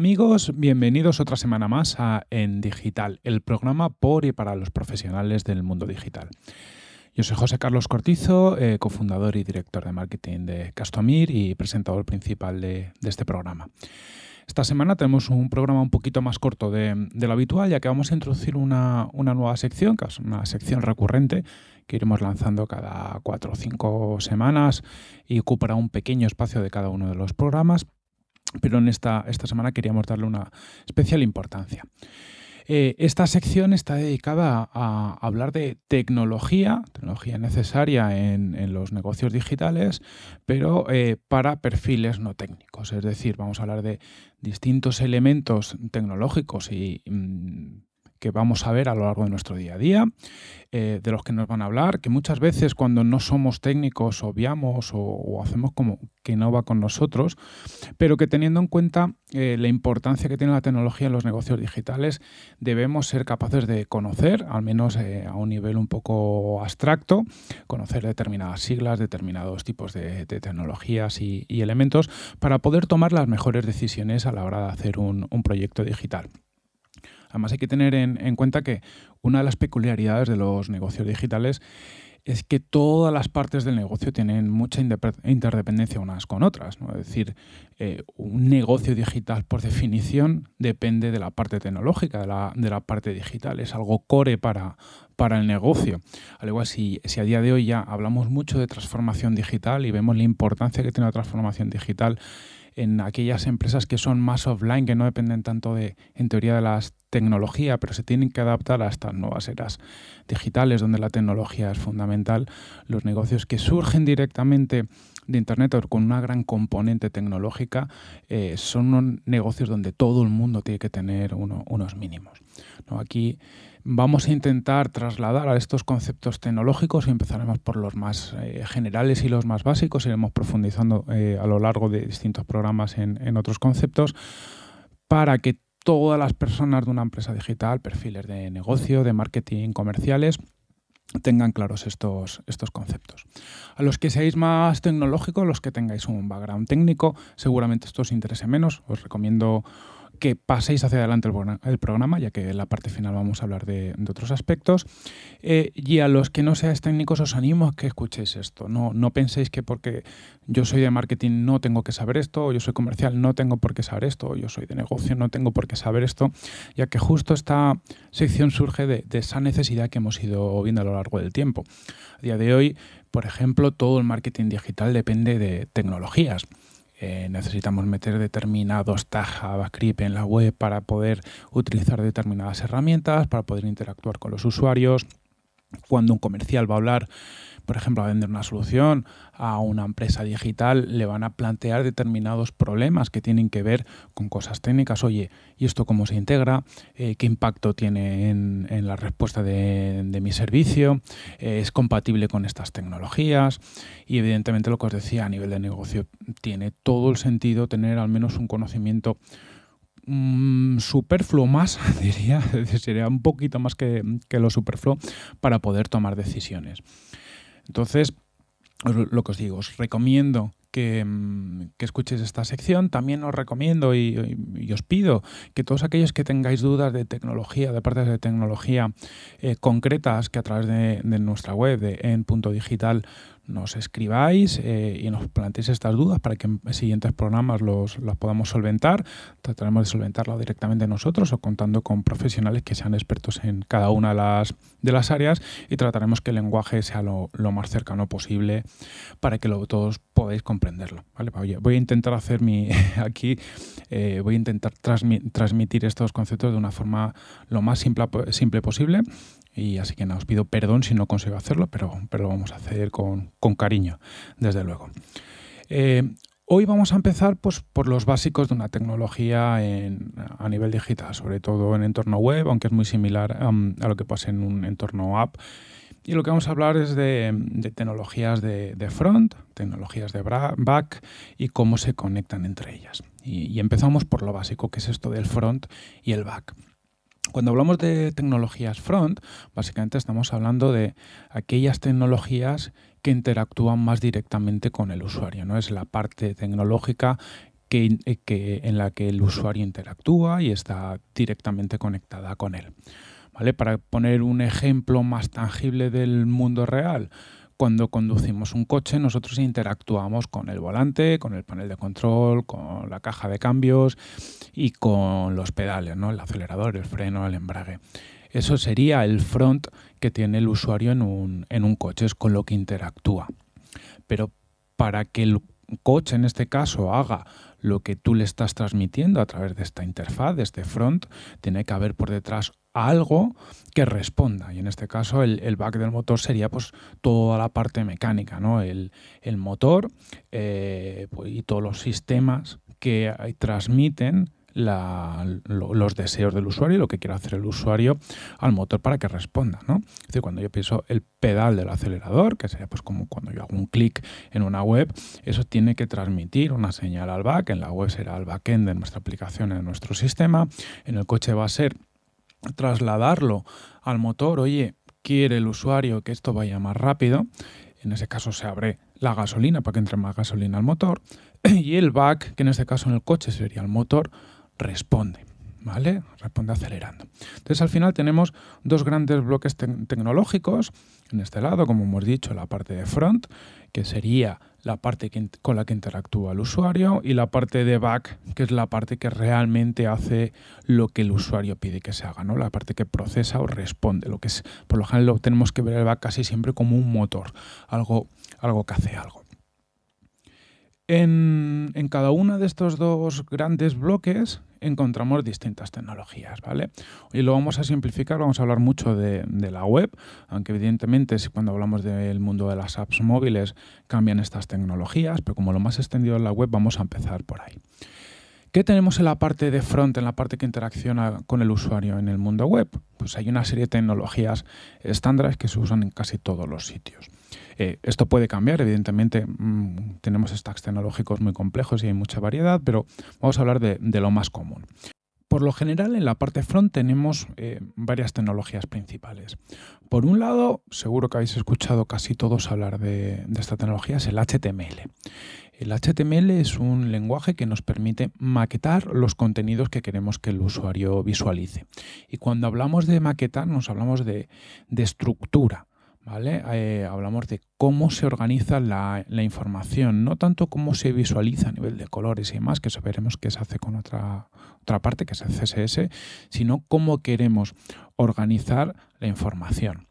amigos, bienvenidos otra semana más a En Digital, el programa por y para los profesionales del mundo digital. Yo soy José Carlos Cortizo, eh, cofundador y director de marketing de Castomir y presentador principal de, este programa. Esta semana tenemos un programa un poquito más corto de, lo habitual, ya que vamos a introducir una, una, nueva sección, que es una sección recurrente que iremos lanzando cada cuatro o cinco semanas y ocupará un pequeño espacio de cada uno de los programas pero en esta, esta semana queríamos darle una especial importancia. Eh, esta sección está dedicada a, hablar de tecnología, tecnología necesaria en, los negocios digitales, pero eh, para perfiles no técnicos. Es decir, vamos a hablar de distintos elementos tecnológicos y mm, que vamos a ver a lo largo de nuestro día a día, eh, de los que nos van a hablar, que muchas veces cuando no somos técnicos obviamos o, o hacemos como que no va con nosotros, pero que teniendo en cuenta eh, la importancia que tiene la tecnología en los negocios digitales, debemos ser capaces de conocer, al menos eh, a un nivel un poco abstracto, conocer determinadas siglas, determinados tipos de, tecnologías y, elementos para poder tomar las mejores decisiones a la hora de hacer un proyecto digital. Además hay que tener en, cuenta que una de las peculiaridades de los negocios digitales es que todas las partes del negocio tienen mucha interdependencia unas con otras. Es decir, eh, un negocio digital, por definición, depende de la parte tecnológica, de la, parte digital. Es algo core para, para el negocio. Al igual, si, si, a día de hoy ya hablamos mucho de transformación digital y vemos la importancia que tiene la transformación digital en aquellas empresas que son más offline, que no dependen tanto de, en teoría, de las tecnología, pero se tienen que adaptar a estas nuevas eras digitales donde la tecnología es fundamental. Los negocios que surgen directamente de Internet con una gran componente tecnológica eh, son negocios donde todo el mundo tiene que tener unos mínimos. Aquí vamos a intentar trasladar a estos conceptos tecnológicos y empezaremos por los más eh, generales y los más básicos, iremos profundizando eh, a lo largo de distintos programas en, en otros conceptos para que todas las personas de una empresa digital, perfiles de negocio, de marketing, comerciales, tengan claros estos, estos conceptos. A los que seáis más tecnológicos, los que tengáis un background técnico, seguramente esto os interese menos. Os recomiendo que paséis hacia adelante el, programa, ya que en la parte final vamos a hablar de, otros aspectos. Eh, y a los que no seáis técnicos os animo a que escuchéis esto. No, no penséis que porque yo soy de marketing no tengo que saber esto, o yo soy comercial no tengo por qué saber esto, o yo soy de negocio no tengo por qué saber esto, ya que justo esta sección surge de, de esa necesidad que hemos ido viendo a lo largo del tiempo. A día de hoy, por ejemplo, todo el marketing digital depende de tecnologías. Eh, necesitamos meter determinados tags JavaScript en la web para poder utilizar determinadas herramientas, para poder interactuar con los usuarios, cuando un comercial va a hablar por ejemplo, a vender una solución a una empresa digital, le van a plantear determinados problemas que tienen que ver con cosas técnicas. Oye, ¿y esto cómo se integra? Eh, ¿Qué impacto tiene en, la respuesta de, mi servicio? Eh, ¿Es compatible con estas tecnologías? Y evidentemente lo que os decía a nivel de negocio, tiene todo el sentido tener al menos un conocimiento mm, superfluo más, diría, sería un poquito más que, lo superfluo para poder tomar decisiones. Entonces, lo que os digo, os recomiendo que, mm, escuchéis esta sección. También os recomiendo y, os pido que todos aquellos que tengáis dudas de tecnología, de partes de tecnología eh, concretas, que a través de, nuestra web, de en.digital, nos escribáis eh, y nos planteéis estas dudas para que en siguientes programas los, las podamos solventar. Trataremos de solventarlo directamente nosotros o contando con profesionales que sean expertos en cada una de las, de las áreas y trataremos que el lenguaje sea lo, más cercano posible para que todos podáis comprenderlo. voy a intentar hacer mi aquí, eh, voy a intentar transmitir estos conceptos de una forma lo más simple, simple posible y así que nada, os pido perdón si no consigo hacerlo, pero, pero lo vamos a hacer con, cariño, desde luego. Eh, hoy vamos a empezar pues, por los básicos de una tecnología a nivel digital, sobre todo en entorno web, aunque es muy similar a lo que pasa en un entorno app. Y lo que vamos a hablar es de, tecnologías de, front, tecnologías de back y cómo se conectan entre ellas. y, empezamos por lo básico, que es esto del front y el back. Cuando hablamos de tecnologías front, básicamente estamos hablando de aquellas tecnologías que interactúan más directamente con el usuario, ¿no? Es la parte tecnológica que, eh, en la que el usuario interactúa y está directamente conectada con él. ¿Vale? Para poner un ejemplo más tangible del mundo real, cuando conducimos un coche nosotros interactuamos con el volante, con el panel de control, con la caja de cambios y con los pedales, ¿no? el acelerador, el freno, el embrague. Eso sería el front que tiene el usuario en un, en un coche, es con lo que interactúa. Pero para que el coche en este caso haga lo que tú le estás transmitiendo a través de esta interfaz, de este front, tiene que haber por detrás algo que responda. Y en este caso el, back del motor sería pues toda la parte mecánica, El, motor eh, pues, y todos los sistemas que transmiten los deseos del usuario y lo que quiere hacer el usuario al motor para que responda. ¿no? cuando yo pienso el pedal del acelerador, que sería pues como cuando yo hago un clic en una web, eso tiene que transmitir una señal al back. En la web será el backend de nuestra aplicación, de nuestro sistema. En el coche va a ser trasladarlo al motor, oye, quiere el usuario que esto vaya más rápido, en ese caso se abre la gasolina para que entre más gasolina al motor, y el back, que en este caso en el coche sería el motor, responde. ¿Vale? Responde acelerando. Entonces al final tenemos dos grandes bloques tecnológicos en este lado, como hemos dicho, la parte de front, que sería la parte que, con la que interactúa el usuario y la parte de back, que es la parte que realmente hace lo que el usuario pide que se haga, ¿no? la parte que procesa o responde, lo que es, por lo general lo tenemos que ver el back casi siempre como un motor, algo, algo que hace algo. En, cada uno de estos dos grandes bloques encontramos distintas tecnologías, ¿vale? Y lo vamos a simplificar, vamos a hablar mucho de, de la web, aunque evidentemente si cuando hablamos del mundo de las apps móviles cambian estas tecnologías, pero como lo más extendido es la web, vamos a empezar por ahí. ¿Qué tenemos en la parte de front, en la parte que interacciona con el usuario en el mundo web? Pues hay una serie de tecnologías estándares que se usan en casi todos los sitios. Eh, esto puede cambiar, evidentemente mm, tenemos stacks tecnológicos muy complejos y hay mucha variedad, pero vamos a hablar de, lo más común. Por lo general, en la parte front tenemos eh, varias tecnologías principales. Por un lado, seguro que habéis escuchado casi todos hablar de, esta tecnología, es el HTML. El HTML es un lenguaje que nos permite maquetar los contenidos que queremos que el usuario visualice. Y cuando hablamos de maquetar, nos hablamos de estructura eh, hablamos de cómo se organiza la, información, no tanto cómo se visualiza a nivel de colores y demás, que eso veremos que se hace con otra, otra parte, que es el CSS, sino cómo queremos organizar la información.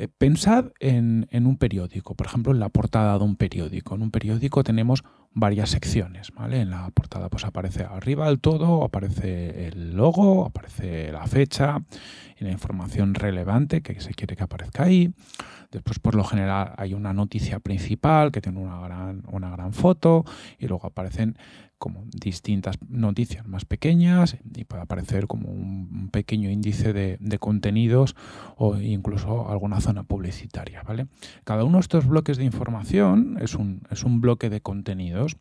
Eh, pensad en, un periódico, por ejemplo, en la portada de un periódico. En un periódico tenemos varias secciones, ¿vale? En la portada pues aparece arriba el todo, aparece el logo, aparece la fecha y la información relevante que se quiere que aparezca ahí. Después, por lo general, hay una noticia principal que tiene una gran, una gran foto y luego aparecen como distintas noticias más pequeñas y puede aparecer como un pequeño índice de, contenidos o incluso alguna zona publicitaria. ¿vale? Cada uno de estos bloques de información es un, es un bloque de contenidos.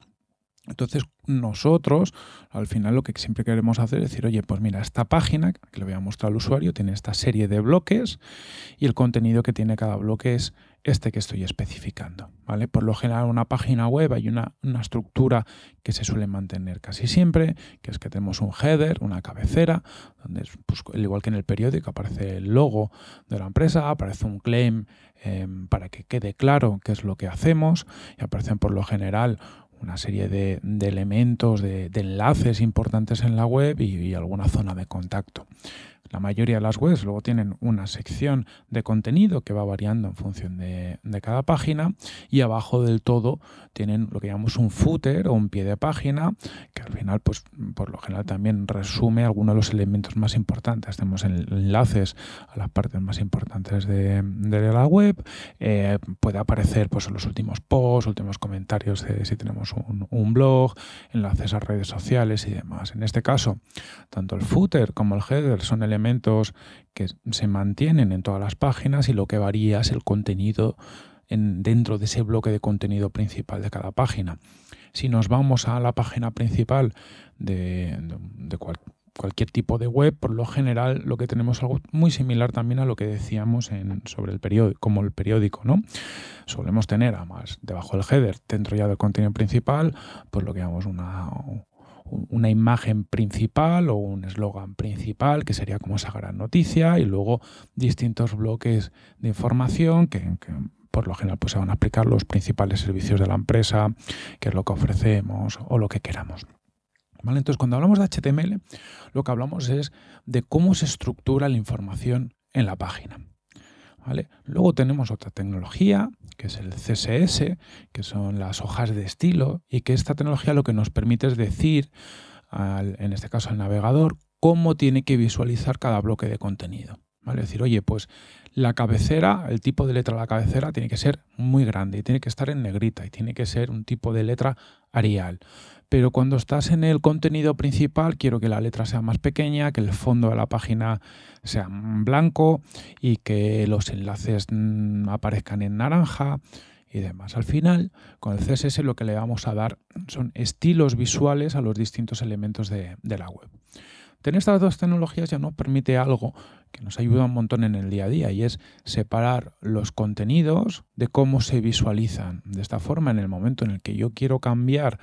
Entonces nosotros al final lo que siempre queremos hacer es decir, oye, pues mira, esta página que le voy a mostrar al usuario tiene esta serie de bloques y el contenido que tiene cada bloque es este que estoy especificando. ¿vale? Por lo general una página web hay una, estructura que se suele mantener casi siempre, que es que tenemos un header, una cabecera, donde pues, igual que en el periódico aparece el logo de la empresa, aparece un claim em, para que quede claro qué es lo que hacemos y aparecen por lo general una serie de, elementos, de, enlaces importantes en la web y alguna zona de contacto. La mayoría de las webs luego tienen una sección de contenido que va variando en función de, cada página y abajo del todo tienen lo que llamamos un footer o un pie de página que al final pues por lo general también resume algunos de los elementos más importantes. Tenemos enlaces a las partes más importantes de, la web, eh, puede aparecer pues los últimos posts, últimos comentarios si tenemos un, un blog, enlaces a redes sociales y demás. En este caso, tanto el footer como el header son elementos elementos que se mantienen en todas las páginas y lo que varía es el contenido en, dentro de ese bloque de contenido principal de cada página. Si nos vamos a la página principal de, cualquier tipo de web, por lo general lo que tenemos algo muy similar también a lo que decíamos sobre el periódico, como el periódico, ¿no? Solemos tener además debajo del header, dentro ya del contenido principal, pues lo que llamamos una, una imagen principal o un eslogan principal, que sería como esa gran noticia, y luego distintos bloques de información que, por lo general pues, se van a aplicar los principales servicios de la empresa, qué es lo que ofrecemos o lo que queramos. Entonces, cuando hablamos de HTML, lo que hablamos es de cómo se estructura la información en la página. Luego tenemos otra tecnología, que es el CSS, que son las hojas de estilo, y que esta tecnología lo que nos permite es decir, en este caso al navegador, cómo tiene que visualizar cada bloque de contenido. ¿vale? Decir, oye, pues la cabecera, el tipo de letra de la cabecera tiene que ser muy grande y tiene que estar en negrita y tiene que ser un tipo de letra arial. Pero cuando estás en el contenido principal, quiero que la letra sea más pequeña, que el fondo de la página sea blanco y que los enlaces mm, aparezcan en naranja y demás. Al final, con el CSS lo que le vamos a dar son estilos visuales a los distintos elementos de, la web. Tener estas dos tecnologías ya no permite algo que nos ayuda un montón en el día a día y es separar los contenidos de cómo se visualizan. De esta forma, en el momento en el que yo quiero cambiar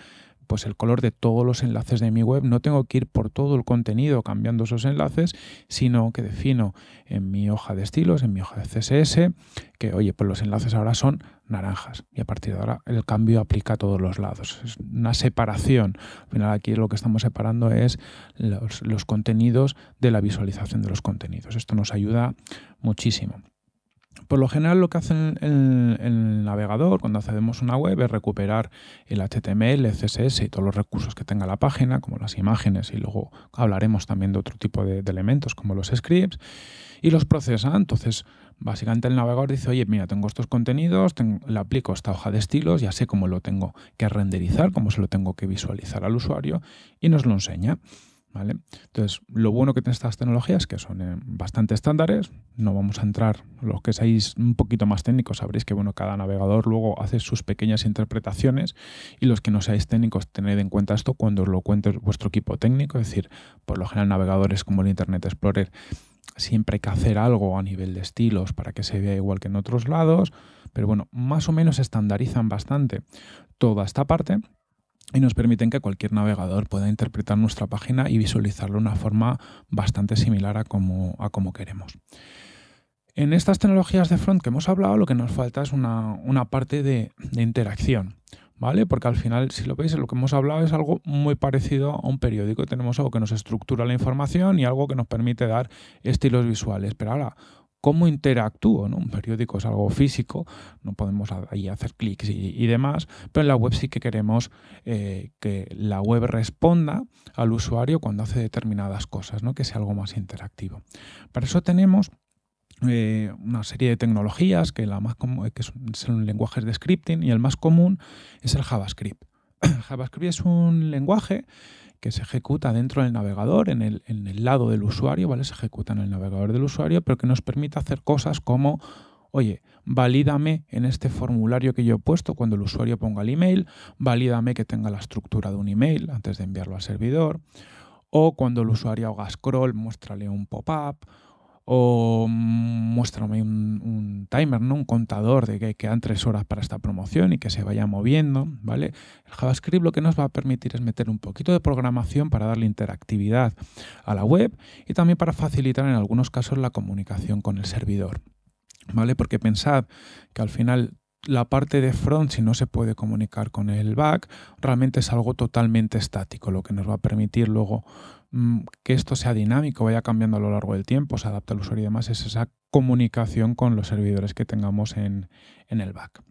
pues el color de todos los enlaces de mi web. No tengo que ir por todo el contenido cambiando esos enlaces, sino que defino en mi hoja de estilos, en mi hoja de CSS, que oye, pues los enlaces ahora son naranjas y a partir de ahora el cambio aplica a todos los lados. Es una separación. Al final aquí lo que estamos separando es los, los contenidos de la visualización de los contenidos. Esto nos ayuda muchísimo. Por lo general lo que hace el, navegador cuando accedemos a una web es recuperar el HTML, el CSS y todos los recursos que tenga la página, como las imágenes y luego hablaremos también de otro tipo de, elementos como los scripts y los procesa. Entonces, básicamente el navegador dice, oye, mira, tengo estos contenidos, le aplico esta hoja de estilos, ya sé cómo lo tengo que renderizar, cómo se lo tengo que visualizar al usuario y nos lo enseña. Entonces, lo bueno que tienen estas tecnologías, que son eh, bastante estándares, no vamos a entrar, los que seáis un poquito más técnicos sabréis que bueno, cada navegador luego hace sus pequeñas interpretaciones y los que no seáis técnicos tened en cuenta esto cuando os lo cuente vuestro equipo técnico, es decir, por lo general navegadores como el Internet Explorer siempre hay que hacer algo a nivel de estilos para que se vea igual que en otros lados, pero bueno, más o menos estandarizan bastante toda esta parte y nos permiten que cualquier navegador pueda interpretar nuestra página y visualizarlo de una forma bastante similar a como, a como queremos. En estas tecnologías de front que hemos hablado, lo que nos falta es una, parte de, interacción, ¿vale? Porque al final, si lo veis, lo que hemos hablado es algo muy parecido a un periódico. Tenemos algo que nos estructura la información y algo que nos permite dar estilos visuales. Pero ahora, cómo interactúo. ¿no? Un periódico es algo físico, no podemos ahí hacer clics y, demás, pero en la web sí que queremos eh, que la web responda al usuario cuando hace determinadas cosas, ¿no? que sea algo más interactivo. Para eso tenemos eh, una serie de tecnologías que, la más que son lenguajes de scripting y el más común es el JavaScript. JavaScript es un lenguaje que se ejecuta dentro del navegador, en el, lado del usuario, ¿vale? Se ejecuta en el navegador del usuario, pero que nos permite hacer cosas como oye, valídame en este formulario que yo he puesto cuando el usuario ponga el email, valídame que tenga la estructura de un email antes de enviarlo al servidor, o cuando el usuario haga scroll, muéstrale un pop-up, o muéstrame un, timer, ¿no? un contador de que quedan tres horas para esta promoción y que se vaya moviendo, ¿vale? El JavaScript lo que nos va a permitir es meter un poquito de programación para darle interactividad a la web y también para facilitar en algunos casos la comunicación con el servidor, ¿vale? Porque pensad que al final la parte de front, si no se puede comunicar con el back, realmente es algo totalmente estático, lo que nos va a permitir luego Mm, que esto sea dinámico, vaya cambiando a lo largo del tiempo, se adapta al usuario y demás, es esa comunicación con los servidores que tengamos en, el back.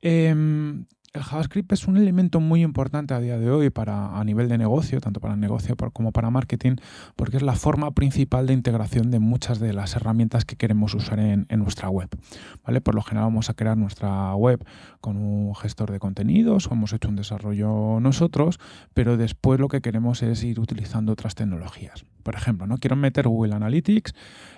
Em, el JavaScript es un elemento muy importante a día de hoy para, a nivel de negocio, tanto para el negocio como para marketing, porque es la forma principal de integración de muchas de las herramientas que queremos usar en, nuestra web. ¿vale? Por lo general vamos a crear nuestra web con un gestor de contenidos, o hemos hecho un desarrollo nosotros, pero después lo que queremos es ir utilizando otras tecnologías. Por ejemplo, ¿no? quiero meter Google Analytics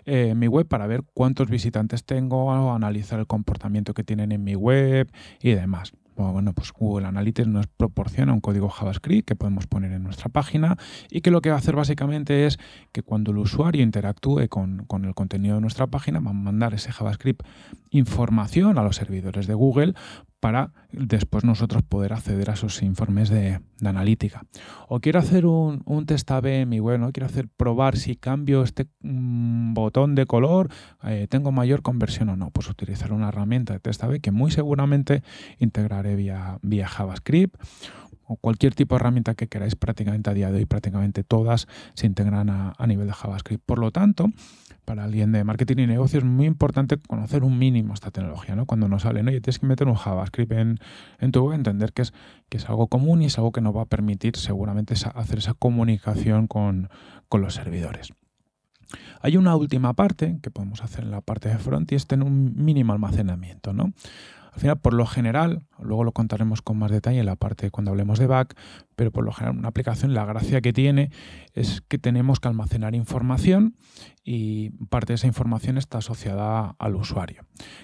eh, en mi web para ver cuántos visitantes tengo, analizar el comportamiento que tienen en mi web y demás. Pues, bueno, pues Google Analytics nos proporciona un código JavaScript que podemos poner en nuestra página y que lo que va a hacer básicamente es que cuando el usuario interactúe con, con el contenido de nuestra página, va a mandar ese JavaScript información a los servidores de Google para después nosotros poder acceder a esos informes de, analítica. O quiero hacer un, un test AB en mi web, quiero hacer probar si cambio este mm, botón de color, eh, tengo mayor conversión o no. Pues utilizar una herramienta de test AB que muy seguramente integraré vía JavaScript o cualquier tipo de herramienta que queráis prácticamente a día de hoy, prácticamente todas se integran a, nivel de JavaScript. Por lo tanto, para alguien de marketing y negocios es muy importante conocer un mínimo esta tecnología, ¿no? Cuando nos salen, oye, tienes que meter un JavaScript en, en tu web, entender que es, que es algo común y es algo que nos va a permitir seguramente hacer esa comunicación con, con los servidores. Hay una última parte que podemos hacer en la parte de front y es tener un mínimo almacenamiento, ¿no? Al final, por lo general, luego lo contaremos con más detalle en la parte cuando hablemos de back, pero por lo general una aplicación, la gracia que tiene es que tenemos que almacenar información y parte de esa información está asociada al usuario.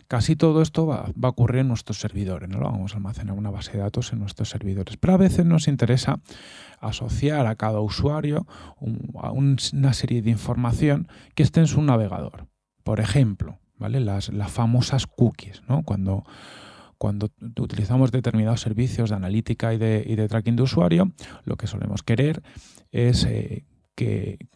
Casi todo esto va, a ocurrir en nuestros servidores, ¿no? Vamos a almacenar una base de datos en nuestros servidores, pero a veces nos interesa asociar a cada usuario una serie de información que esté en su navegador. Por ejemplo, las, famosas cookies, Cuando, utilizamos determinados servicios de analítica y de, tracking de usuario, lo que solemos querer es eh,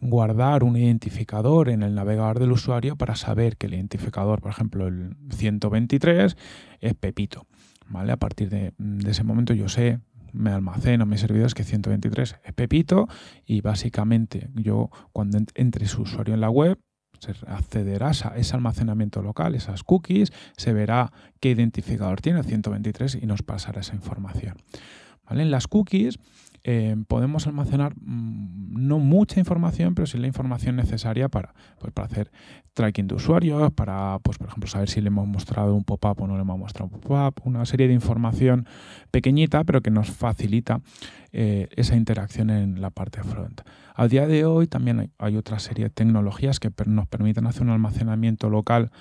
guardar un identificador en el navegador del usuario para saber que el identificador, por ejemplo, el 123 es Pepito. A partir de, de ese momento yo sé, me almaceno en mis servidores que 123 es Pepito y básicamente yo cuando entre su usuario en la web se accederás a ese almacenamiento local, esas cookies, se verá qué identificador tiene, el 123, y nos pasará esa información. En las cookies eh, podemos almacenar mm, no mucha información, pero sí la información necesaria para, pues, hacer tracking de usuarios, para, pues, por ejemplo, saber si le hemos mostrado un pop-up o no le hemos mostrado un pop-up, una serie de información pequeñita, pero que nos facilita eh, esa interacción en la parte front. A día de hoy también hay, otra serie de tecnologías que nos permiten hacer un almacenamiento local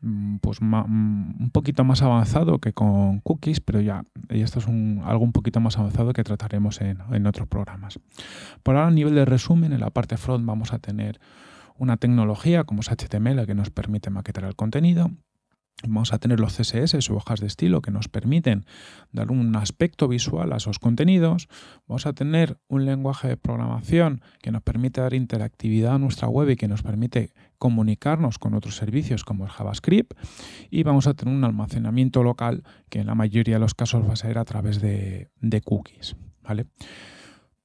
mm, pues mm, un poquito más avanzado que con cookies, pero ya esto es algo un poquito más avanzado que trataremos en, en, otros programas. Por ahora, a nivel de resumen, en la parte front vamos a tener una tecnología como es HTML que nos permite maquetar el contenido. Vamos a tener los CSS o hojas de estilo que nos permiten dar un aspecto visual a esos contenidos. Vamos a tener un lenguaje de programación que nos permite dar interactividad a nuestra web y que nos permite comunicarnos con otros servicios como el JavaScript. Y vamos a tener un almacenamiento local que en la mayoría de los casos va a ser a través de, cookies. ¿vale?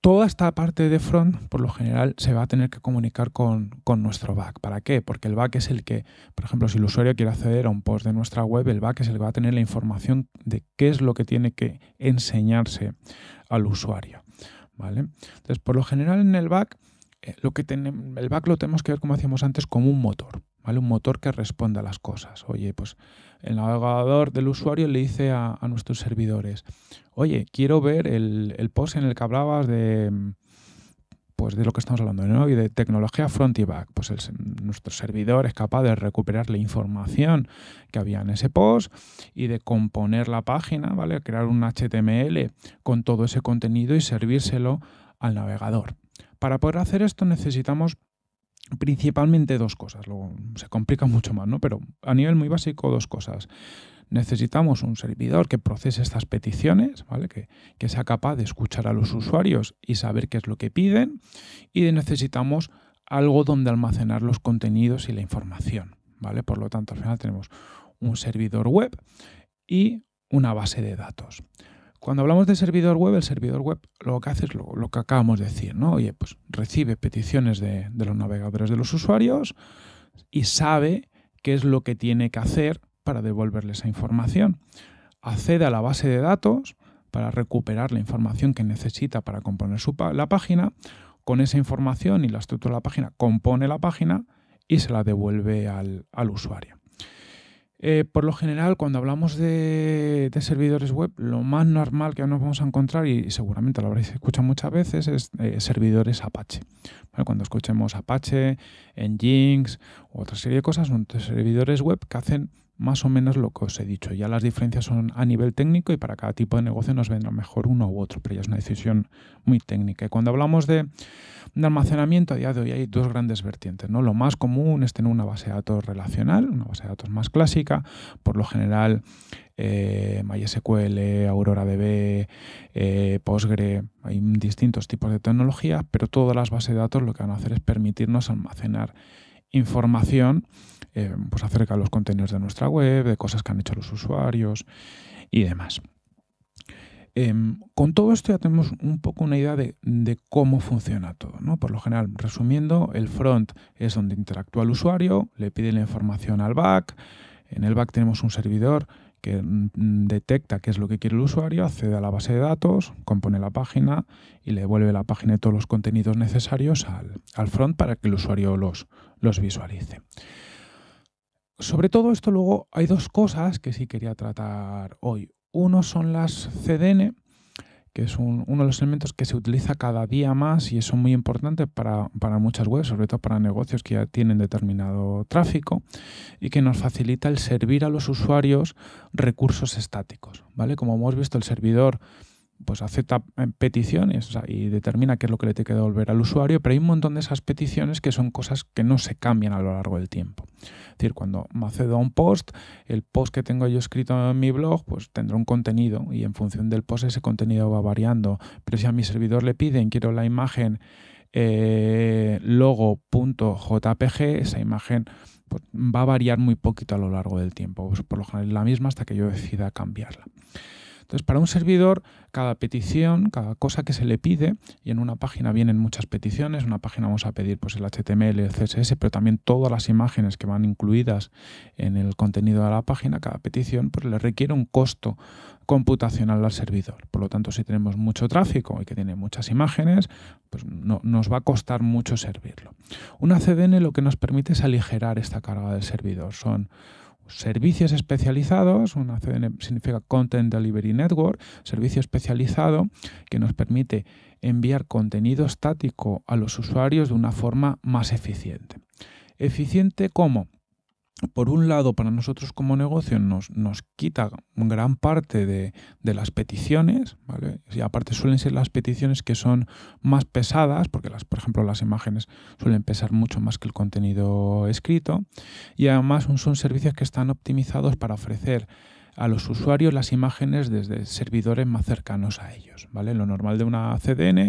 toda esta parte de front, por lo general, se va a tener que comunicar con, nuestro back. ¿Para qué? Porque el back es el que, por ejemplo, si el usuario quiere acceder a un post de nuestra web, el back es el que va a tener la información de qué es lo que tiene que enseñarse al usuario. ¿vale? Entonces, por lo general en el back, eh, lo que tenemos, el back lo tenemos que ver, como hacíamos antes, como un motor. Un motor que responda a las cosas. Oye, pues el navegador del usuario le dice a, nuestros servidores, oye, quiero ver el, post en el que hablabas de... Pues de lo que estamos hablando, ¿no? Y de tecnología front y back. Pues nuestro servidor es capaz de recuperar la información que había en ese post y de componer la página, ¿vale? Crear un HTML con todo ese contenido y servírselo al navegador. Para poder hacer esto necesitamos principalmente dos cosas, luego se complica mucho más, ¿no? Pero a nivel muy básico, dos cosas. Necesitamos un servidor que procese estas peticiones, ¿vale? Que, que sea capaz de escuchar a los usuarios y saber qué es lo que piden. Y necesitamos algo donde almacenar los contenidos y la información, ¿vale? Por lo tanto, al final tenemos un servidor web y una base de datos. Cuando hablamos de servidor web, el servidor web lo que hace es lo, que acabamos de decir, ¿no? Oye, pues recibe peticiones de, los navegadores de los usuarios y sabe qué es lo que tiene que hacer para devolverle esa información. Accede a la base de datos para recuperar la información que necesita para componer la página. Con esa información y la estructura de la página, compone la página y se la devuelve al usuario. Eh, por lo general, cuando hablamos de, servidores web, lo más normal que nos vamos a encontrar, y seguramente lo habréis escuchado muchas veces, es eh, servidores Apache. Cuando escuchemos Apache, Nginx, otra serie de cosas, son servidores web que hacen más o menos lo que os he dicho. Ya las diferencias son a nivel técnico y para cada tipo de negocio nos vendrá mejor uno u otro, pero ya es una decisión muy técnica. Y cuando hablamos de, almacenamiento, a día de hoy hay dos grandes vertientes. ¿no? Lo más común es tener una base de datos relacional, una base de datos más clásica, por lo general eh, MySQL, AuroraDB, eh, Postgre, hay distintos tipos de tecnologías, pero todas las bases de datos lo que van a hacer es permitirnos almacenar información Em, pues acerca de los contenidos de nuestra web, de cosas que han hecho los usuarios y demás. Em, con todo esto ya tenemos un poco una idea de, cómo funciona todo. Por lo general, resumiendo, el front es donde interactúa el usuario, le pide la información al back. En el back tenemos un servidor que mm, detecta qué es lo que quiere el usuario, accede a la base de datos, compone la página y le devuelve la página y todos los contenidos necesarios al, front para que el usuario los, los visualice. Sobre todo esto luego hay dos cosas que sí quería tratar hoy. Uno son las CDN, que es uno de los elementos que se utiliza cada día más y es muy importante para, muchas webs, sobre todo para negocios que ya tienen determinado tráfico y que nos facilita el servir a los usuarios recursos estáticos. ¿vale? Como hemos visto, el servidor pues acepta eh, peticiones y determina qué es lo que le tiene que devolver al usuario, pero hay un montón de esas peticiones que son cosas que no se cambian a lo largo del tiempo. Es decir, cuando accedo a un post, el post que tengo yo escrito en mi blog, pues tendrá un contenido y en función del post ese contenido va variando. Pero si a mi servidor le piden, quiero la imagen eh, logo.jpg, esa imagen pues, va a variar muy poquito a lo largo del tiempo, pues, por lo general la misma hasta que yo decida cambiarla. Entonces, para un servidor, cada petición, cada cosa que se le pide, y en una página vienen muchas peticiones, en una página vamos a pedir pues, el HTML, el CSS, pero también todas las imágenes que van incluidas en el contenido de la página, cada petición, pues le requiere un costo computacional al servidor. Por lo tanto, si tenemos mucho tráfico y que tiene muchas imágenes, pues no, nos va a costar mucho servirlo. Una CDN lo que nos permite es aligerar esta carga del servidor. Son servicios especializados, una CDN significa Content Delivery Network, servicio especializado que nos permite enviar contenido estático a los usuarios de una forma más eficiente. ¿Eficiente cómo? por un lado, para nosotros como negocio nos, quita gran parte de, las peticiones, Y aparte suelen ser las peticiones que son más pesadas, porque las, por ejemplo, las imágenes suelen pesar mucho más que el contenido escrito. Y además son servicios que están optimizados para ofrecer a los usuarios las imágenes desde servidores más cercanos a ellos. ¿vale? Lo normal de una CDN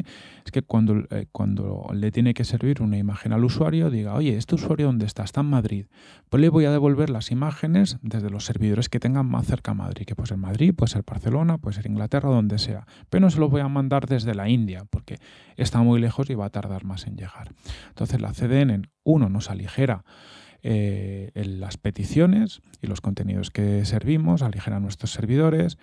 es que cuando, eh, cuando le tiene que servir una imagen al usuario, diga, oye, ¿este usuario dónde está? Está en Madrid. Pues le voy a devolver las imágenes desde los servidores que tengan más cerca a Madrid, que puede ser Madrid, puede ser Barcelona, puede ser Inglaterra, donde sea. Pero no se los voy a mandar desde la India, porque está muy lejos y va a tardar más en llegar. Entonces la CDN, uno, nos aligera eh, las peticiones y los contenidos que servimos, aligeran nuestros servidores.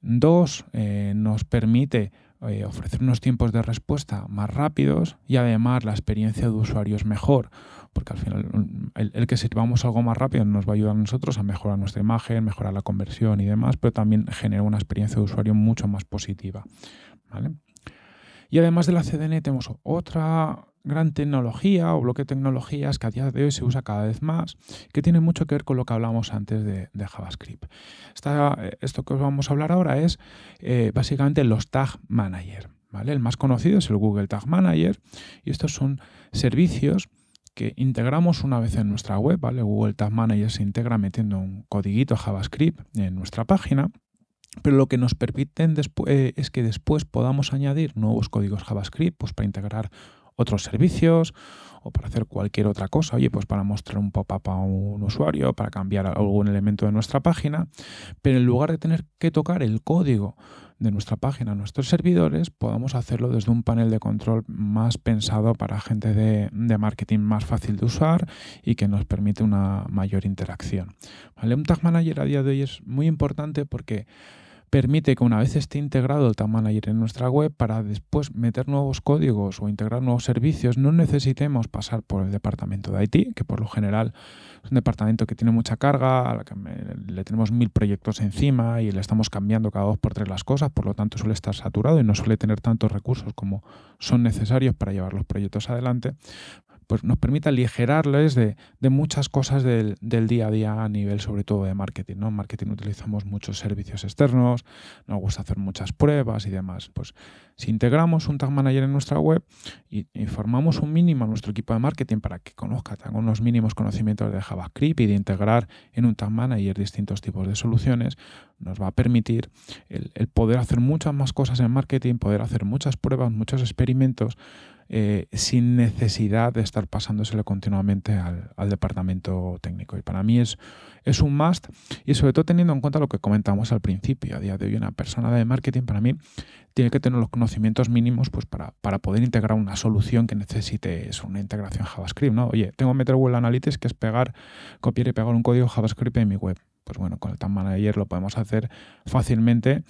Dos, eh, nos permite eh, ofrecer unos tiempos de respuesta más rápidos y además la experiencia de usuario es mejor, porque al final mm, el, que sirvamos algo más rápido nos va a ayudar a nosotros a mejorar nuestra imagen, mejorar la conversión y demás, pero también genera una experiencia de usuario mucho más positiva. Y además de la CDN tenemos otra gran tecnología o bloque de tecnologías que a día de hoy se usa cada vez más, que tiene mucho que ver con lo que hablamos antes de, JavaScript. Eh, esto que os vamos a hablar ahora es eh, básicamente los Tag Manager. ¿vale? El más conocido es el Google Tag Manager y estos son servicios que integramos una vez en nuestra web. ¿vale? Google Tag Manager se integra metiendo un codiguito JavaScript en nuestra página pero lo que nos permiten eh, es que después podamos añadir nuevos códigos JavaScript pues, para integrar otros servicios o para hacer cualquier otra cosa, oye, pues para mostrar un pop-up a un usuario, para cambiar algún elemento de nuestra página, pero en lugar de tener que tocar el código de nuestra página a nuestros servidores, podamos hacerlo desde un panel de control más pensado para gente de, marketing más fácil de usar y que nos permite una mayor interacción. ¿Vale? Un Tag Manager a día de hoy es muy importante porque permite que una vez esté integrado el Tag Manager en nuestra web, para después meter nuevos códigos o integrar nuevos servicios, no necesitemos pasar por el departamento de IT, que por lo general es un departamento que tiene mucha carga, le tenemos mil proyectos encima y le estamos cambiando cada dos por tres las cosas, por lo tanto suele estar saturado y no suele tener tantos recursos como son necesarios para llevar los proyectos adelante pues nos permite aligerarles de, muchas cosas del, del, día a día a nivel sobre todo de marketing. ¿no? En marketing utilizamos muchos servicios externos, nos gusta hacer muchas pruebas y demás. Pues si integramos un Tag Manager en nuestra web y, informamos formamos un mínimo a nuestro equipo de marketing para que conozca, tenga unos mínimos conocimientos de JavaScript y de integrar en un Tag Manager distintos tipos de soluciones, nos va a permitir el, poder hacer muchas más cosas en marketing, poder hacer muchas pruebas, muchos experimentos, eh, sin necesidad de estar pasándoselo continuamente al, departamento técnico. Y para mí es, es un must y sobre todo teniendo en cuenta lo que comentamos al principio. A día de hoy una persona de marketing para mí tiene que tener los conocimientos mínimos pues, para, poder integrar una solución que necesite una integración JavaScript. Oye, tengo MetroWell Analytics, que es pegar, copiar y pegar un código JavaScript en mi web. Pues bueno, con el Tag Manager lo podemos hacer fácilmente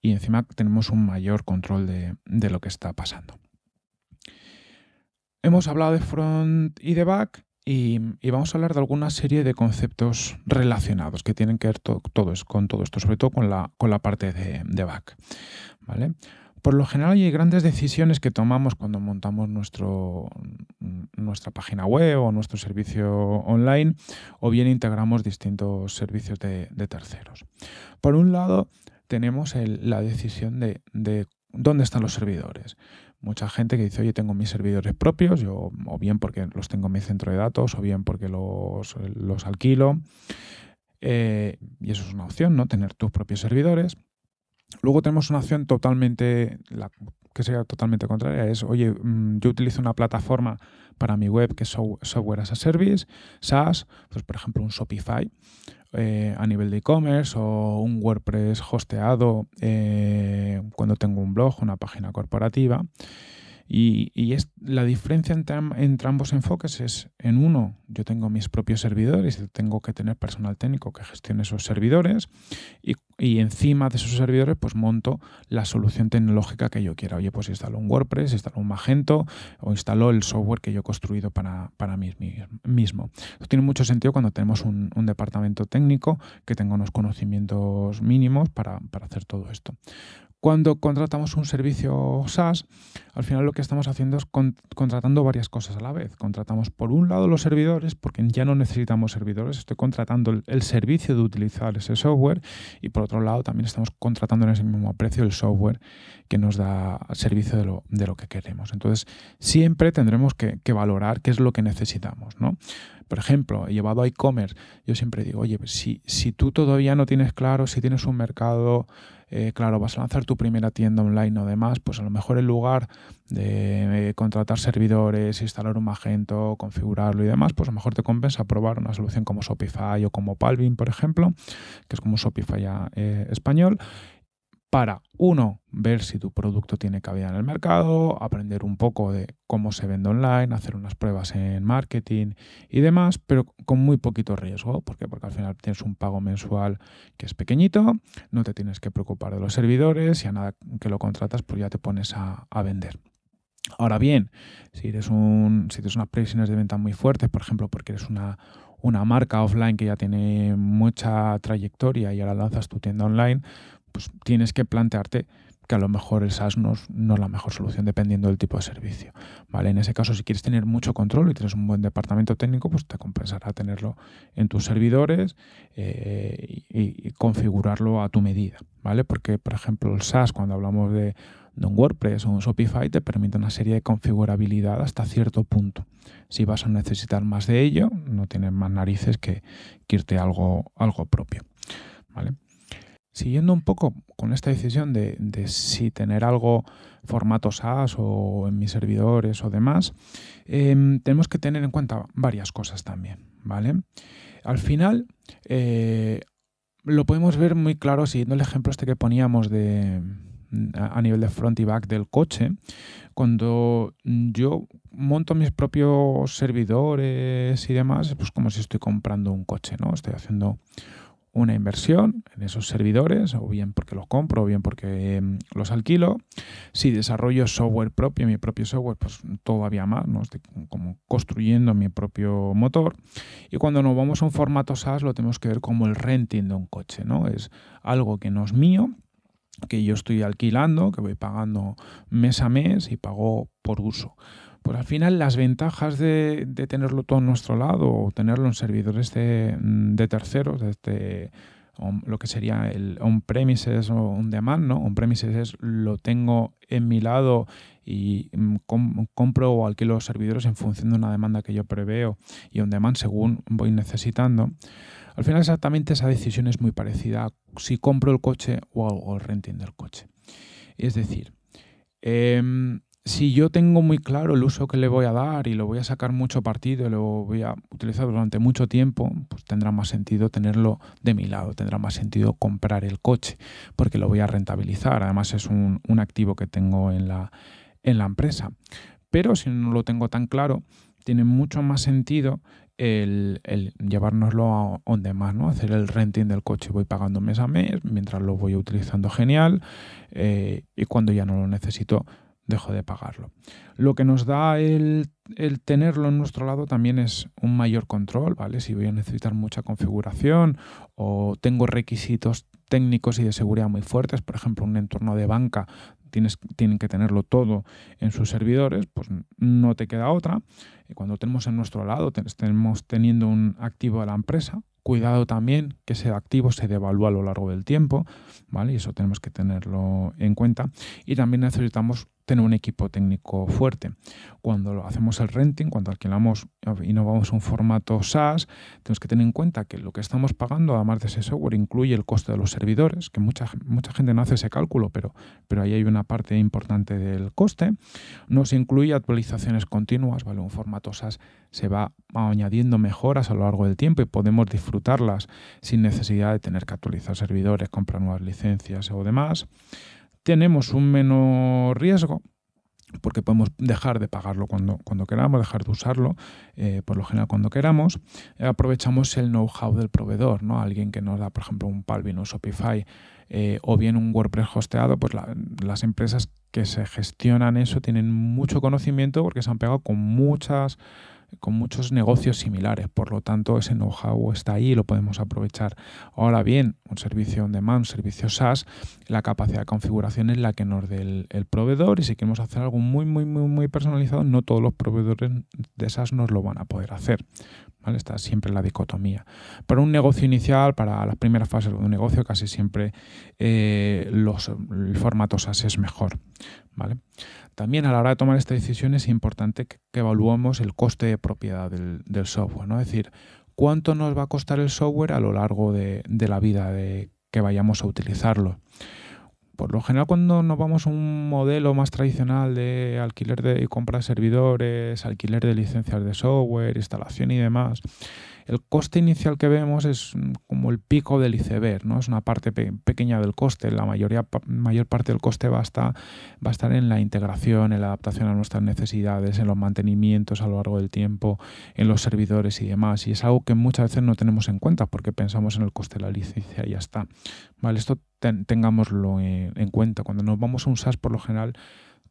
y encima tenemos un mayor control de, de lo que está pasando. Hemos hablado de front y de back y, vamos a hablar de alguna serie de conceptos relacionados que tienen que ver con todo esto, sobre todo con la, parte de, back. Por lo general hay grandes decisiones que tomamos cuando montamos nuestro, nuestra página web o nuestro servicio online o bien integramos distintos servicios de, terceros. Por un lado, tenemos la decisión de dónde están los servidores mucha gente que dice, oye, tengo mis servidores propios, yo, o bien porque los tengo en mi centro de datos, o bien porque los, los alquilo. Eh, y eso es una opción, ¿no? Tener tus propios servidores. Luego tenemos una opción totalmente, que totalmente contraria, es, oye, mm, yo utilizo una plataforma para mi web que es software as a service, SaaS, pues por ejemplo un Shopify eh, a nivel de e-commerce o un WordPress hosteado eh, cuando tengo un blog, una página corporativa. Y, es, la diferencia entre, ambos enfoques es, en uno, yo tengo mis propios servidores, y tengo que tener personal técnico que gestione esos servidores y, encima de esos servidores pues monto la solución tecnológica que yo quiera. Oye, pues instalo un WordPress, instalo un Magento o instalo el software que yo he construido para, mí mismo. tiene mucho sentido cuando tenemos un, departamento técnico que tenga unos conocimientos mínimos para, para hacer todo esto. Cuando contratamos un servicio SaaS, al final lo que estamos haciendo es contratando varias cosas a la vez. Contratamos por un lado los servidores, porque ya no necesitamos servidores, estoy contratando el, servicio de utilizar ese software y por otro lado también estamos contratando en ese mismo precio el software que nos da servicio de lo, que queremos. Entonces, siempre tendremos que, valorar qué es lo que necesitamos. ¿no? Por ejemplo, llevado a e-commerce, yo siempre digo, oye, si tú todavía no tienes claro si tienes un mercado eh, claro, vas a lanzar tu primera tienda online o demás, pues a lo mejor en lugar de eh, contratar servidores, instalar un Magento, configurarlo y demás, pues a lo mejor te compensa probar una solución como Shopify o como Palvin, por ejemplo, que es como Shopify eh, español para, uno, ver si tu producto tiene cabida en el mercado, aprender un poco de cómo se vende online, hacer unas pruebas en marketing y demás, pero con muy poquito riesgo. Porque al final tienes un pago mensual que es pequeñito, no te tienes que preocupar de los servidores y a nada que lo contratas, pues ya te pones a, vender. Ahora bien, si, eres un, si tienes unas previsiones de venta muy fuertes, por ejemplo, porque eres una, una marca offline que ya tiene mucha trayectoria y ahora lanzas tu tienda online, pues tienes que plantearte que a lo mejor el SaaS no, es la mejor solución dependiendo del tipo de servicio. ¿vale? En ese caso, si quieres tener mucho control y tienes un buen departamento técnico, pues te compensará tenerlo en tus servidores eh, y, configurarlo a tu medida. ¿vale? Porque, por ejemplo, el SaaS, cuando hablamos de, un WordPress o un Shopify, te permite una serie de configurabilidad hasta cierto punto. Si vas a necesitar más de ello, no tienes más narices que, irte algo, algo propio. ¿vale? Siguiendo un poco con esta decisión de, si tener algo formato SaaS o en mis servidores o demás, em, tenemos que tener en cuenta varias cosas también, ¿vale? Al final, eh, lo podemos ver muy claro siguiendo el ejemplo este que poníamos de, a nivel de front y back del coche, cuando yo monto mis propios servidores y demás, pues como si estoy comprando un coche, ¿no? Estoy haciendo una inversión en esos servidores, o bien porque los compro, o bien porque em, los alquilo. Si desarrollo software propio, mi propio software, pues todavía más, ¿no? como construyendo mi propio motor. Y cuando nos vamos a un formato SaaS, lo tenemos que ver como el renting de un coche, ¿no? Es algo que no es mío, que yo estoy alquilando, que voy pagando mes a mes y pago por uso. Pues al final las ventajas de, tenerlo todo en nuestro lado o tenerlo en servidores de, mm, terceros, desde este, lo que sería el on-premises o on-demand, ¿no? On-premises es lo tengo en mi lado y mm, compro o alquilo los servidores en función de una demanda que yo preveo y un demand según voy necesitando. Al final exactamente esa decisión es muy parecida a si compro el coche o el renting del coche. Es decir, em, si yo tengo muy claro el uso que le voy a dar y lo voy a sacar mucho partido y lo voy a utilizar durante mucho tiempo, pues tendrá más sentido tenerlo de mi lado, tendrá más sentido comprar el coche porque lo voy a rentabilizar. Además es un, activo que tengo en la, empresa. Pero si no lo tengo tan claro, tiene mucho más sentido el, llevárnoslo a donde más, ¿no? Hacer el renting del coche, voy pagando mes a mes, mientras lo voy utilizando genial, eh, y cuando ya no lo necesito, dejo de pagarlo. Lo que nos da el, tenerlo en nuestro lado también es un mayor control, ¿vale? Si voy a necesitar mucha configuración o tengo requisitos técnicos y de seguridad muy fuertes, por ejemplo, un entorno de banca, tienes, tienen que tenerlo todo en sus servidores, pues no te queda otra. Eh, cuando tenemos en nuestro lado, tenemos teniendo un activo de la empresa, cuidado también que ese activo se devalúa a lo largo del tiempo, ¿vale? Y eso tenemos que tenerlo en cuenta. Y también necesitamos tener un equipo técnico fuerte. Cuando hacemos el renting, cuando alquilamos y nos vamos un formato SaaS, tenemos que tener en cuenta que lo que estamos pagando, además de ese software, incluye el coste de los servidores, que mucha, mucha gente no hace ese cálculo, pero, pero ahí hay una parte importante del coste. Nos incluye actualizaciones continuas, ¿vale? Un formato SaaS se va añadiendo mejoras a lo largo del tiempo y podemos disfrutarlas sin necesidad de tener que actualizar servidores, comprar nuevas licencias o demás tenemos un menor riesgo porque podemos dejar de pagarlo cuando, cuando queramos, dejar de usarlo, eh, por lo general cuando queramos. Eh, aprovechamos el know-how del proveedor, ¿no? Alguien que nos da, por ejemplo, un Palvin o Shopify eh, o bien un WordPress hosteado, pues las empresas que se gestionan eso tienen mucho conocimiento porque se han pegado con muchas con muchos negocios similares, por lo tanto ese know-how está ahí y lo podemos aprovechar. Ahora bien, un servicio on demand, un servicio SaaS, la capacidad de configuración es la que nos dé el, proveedor y si queremos hacer algo muy, muy, muy, muy personalizado, no todos los proveedores de SaaS nos lo van a poder hacer. ¿vale? Está siempre la dicotomía. Para un negocio inicial, para las primeras fases de un negocio, casi siempre eh, los, el formato SaaS es mejor. También a la hora de tomar esta decisión es importante que, evaluemos el coste de propiedad del, software, ¿no? Es decir, cuánto nos va a costar el software a lo largo de, de la vida de que vayamos a utilizarlo por lo general cuando nos vamos a un modelo más tradicional de alquiler de compra de servidores, alquiler de licencias de software, instalación y demás, el coste inicial que vemos es como el pico del iceberg, ¿no? Es una parte pequeña del coste, la mayoría, mayor parte del coste va a, estar, va a estar en la integración, en la adaptación a nuestras necesidades, en los mantenimientos a lo largo del tiempo, en los servidores y demás. Y es algo que muchas veces no tenemos en cuenta porque pensamos en el coste de la licencia y ya está. Vale, esto tengámoslo eh, en, cuenta. Cuando nos vamos a un SaaS, por lo general,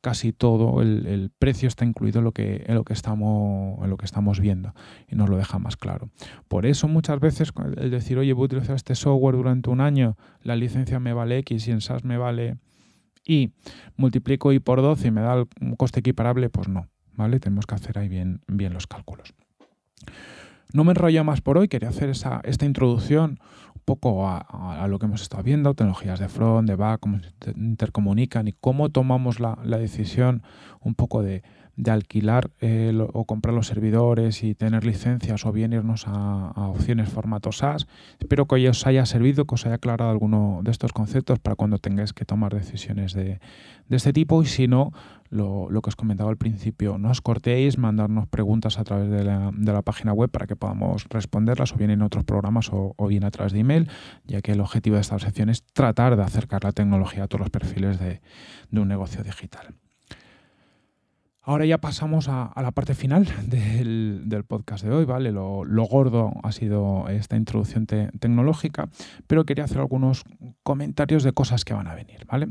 casi todo el, precio está incluido en lo, que, lo que estamos, lo que estamos viendo y nos lo deja más claro. Por eso muchas veces el decir, oye, voy a utilizar este software durante un año, la licencia me vale X y en SaaS me vale Y, multiplico Y por 12 y me da un coste equiparable, pues no. ¿vale? Tenemos que hacer ahí bien, bien los cálculos. No me enrollo más por hoy, quería hacer esa, esta introducción poco a, lo que hemos estado viendo, tecnologías de front, de back, cómo se intercomunican y cómo tomamos la decisión un poco de, de alquilar eh, o comprar los servidores y tener licencias o bien irnos a, opciones formato SaaS. Espero que os haya servido, que os haya aclarado alguno de estos conceptos para cuando tengáis que tomar decisiones de, este tipo y si no, lo, que os comentaba al principio, no os cortéis, mandarnos preguntas a través de la, de la página web para que podamos responderlas o bien en otros programas o, bien a través de email, ya que el objetivo de esta sección es tratar de acercar la tecnología a todos los perfiles de, de un negocio digital. Ahora ya pasamos a, la parte final del, podcast de hoy, ¿vale? Lo, gordo ha sido esta introducción tecnológica, pero quería hacer algunos comentarios de cosas que van a venir, ¿vale?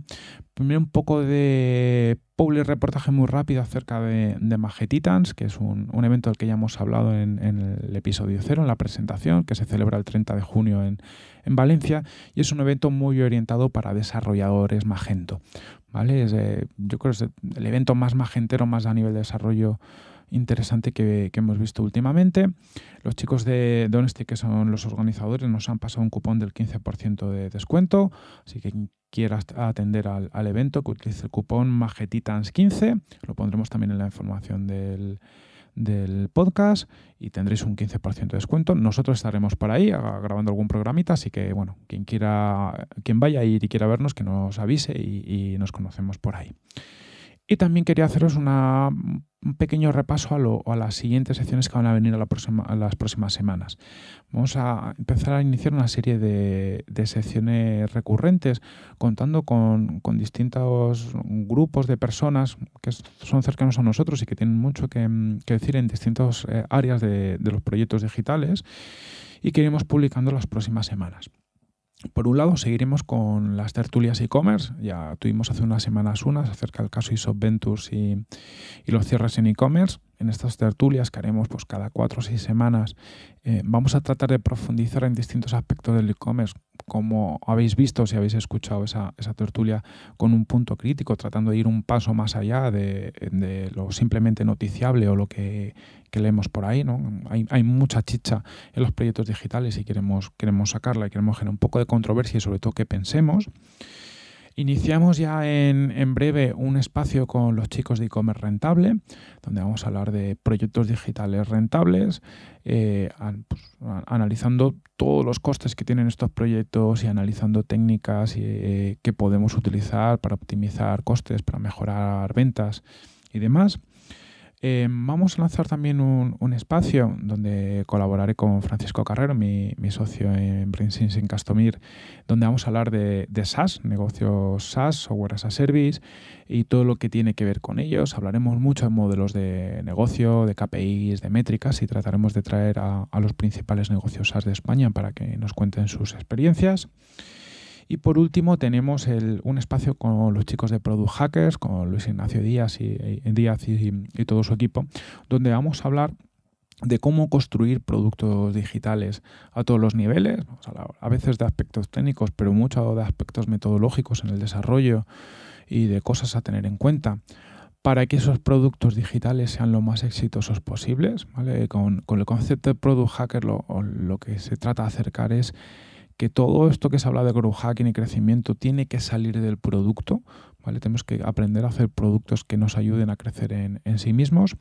Primero un poco de public reportaje muy rápido acerca de, Magetitans, que es un, evento del que ya hemos hablado en, en el episodio cero, en la presentación, que se celebra el 30 de junio en, en Valencia y es un evento muy orientado para desarrolladores Magento. ¿vale? Eh, yo creo que es el evento más magentero, más a nivel de desarrollo interesante que, hemos visto últimamente. Los chicos de Donesti, que son los organizadores, nos han pasado un cupón del 15% de descuento, así que quieras atender al, evento, que utilice el cupón Magetitans15, lo pondremos también en la información del del podcast y tendréis un 15% de descuento. Nosotros estaremos por ahí ah, grabando algún programita, así que bueno, quien quiera, quien vaya a ir y quiera vernos, que nos avise y nos conocemos por ahí. Y también quería haceros un pequeño repaso a, las siguientes secciones que van a venir a, las próximas semanas. Vamos a empezar a iniciar una serie de, secciones recurrentes contando con, distintos grupos de personas que son cercanos a nosotros y que tienen mucho que, decir en distintas eh, áreas de, de los proyectos digitales y que iremos publicando las próximas semanas. Por un lado, seguiremos con las tertulias e-commerce. Ya tuvimos hace unas semanas unas acerca del caso ISOP Ventures y, los cierres en e-commerce. En estas tertulias que haremos pues, cada cuatro o seis semanas, eh, vamos a tratar de profundizar en distintos aspectos del e-commerce, como habéis visto si habéis escuchado esa, esa tertulia, con un punto crítico, tratando de ir un paso más allá de, lo simplemente noticiable o lo que, leemos por ahí. ¿no? Hay, hay, mucha chicha en los proyectos digitales y queremos, queremos sacarla y queremos generar un poco de controversia y sobre todo que pensemos. Iniciamos ya en, en, breve un espacio con los chicos de e-commerce rentable, donde vamos a hablar de proyectos digitales rentables, eh, pues, analizando todos los costes que tienen estos proyectos y analizando técnicas eh, que podemos utilizar para optimizar costes, para mejorar ventas y demás. Em, vamos a lanzar también un, espacio donde colaboraré con Francisco Carrero, mi, socio en Princess en Castomir, donde vamos a hablar de, SaaS, negocios SaaS, software as a service y todo lo que tiene que ver con ellos. Hablaremos mucho de modelos de negocio, de KPIs, de métricas y trataremos de traer a los principales negocios SaaS de España para que nos cuenten sus experiencias. Y por último tenemos un espacio con los chicos de Product Hackers, con Luis Ignacio Díaz y, Díaz y, todo su equipo, donde vamos a hablar de cómo construir productos digitales a todos los niveles, a veces de aspectos técnicos, pero mucho de aspectos metodológicos en el desarrollo y de cosas a tener en cuenta para que esos productos digitales sean lo más exitosos posibles. Con, el concepto de Product Hacker lo, lo que se trata de acercar es que todo esto que se habla de growth hacking y crecimiento tiene que salir del producto tenemos que aprender a hacer productos que nos ayuden a crecer en, sí mismos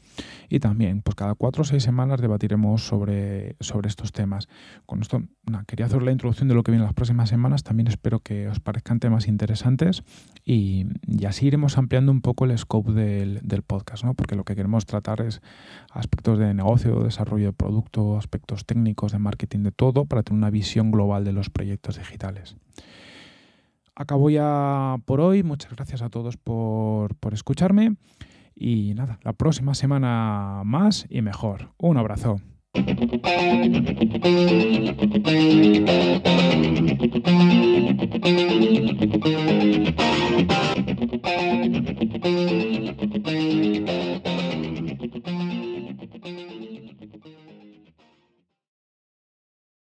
y también, pues cada cuatro o seis semanas debatiremos sobre, sobre estos temas. Con esto, quería hacer la introducción de lo que viene las próximas semanas, también espero que os parezcan temas interesantes y, así iremos ampliando un poco el scope del, del podcast, ¿no? Porque lo que queremos tratar es aspectos de negocio, desarrollo de producto, aspectos técnicos, de marketing, de todo, para tener una visión global de los proyectos digitales acabo ya por hoy. Muchas gracias a todos por, por escucharme. Y nada, la próxima semana más y mejor. Un abrazo.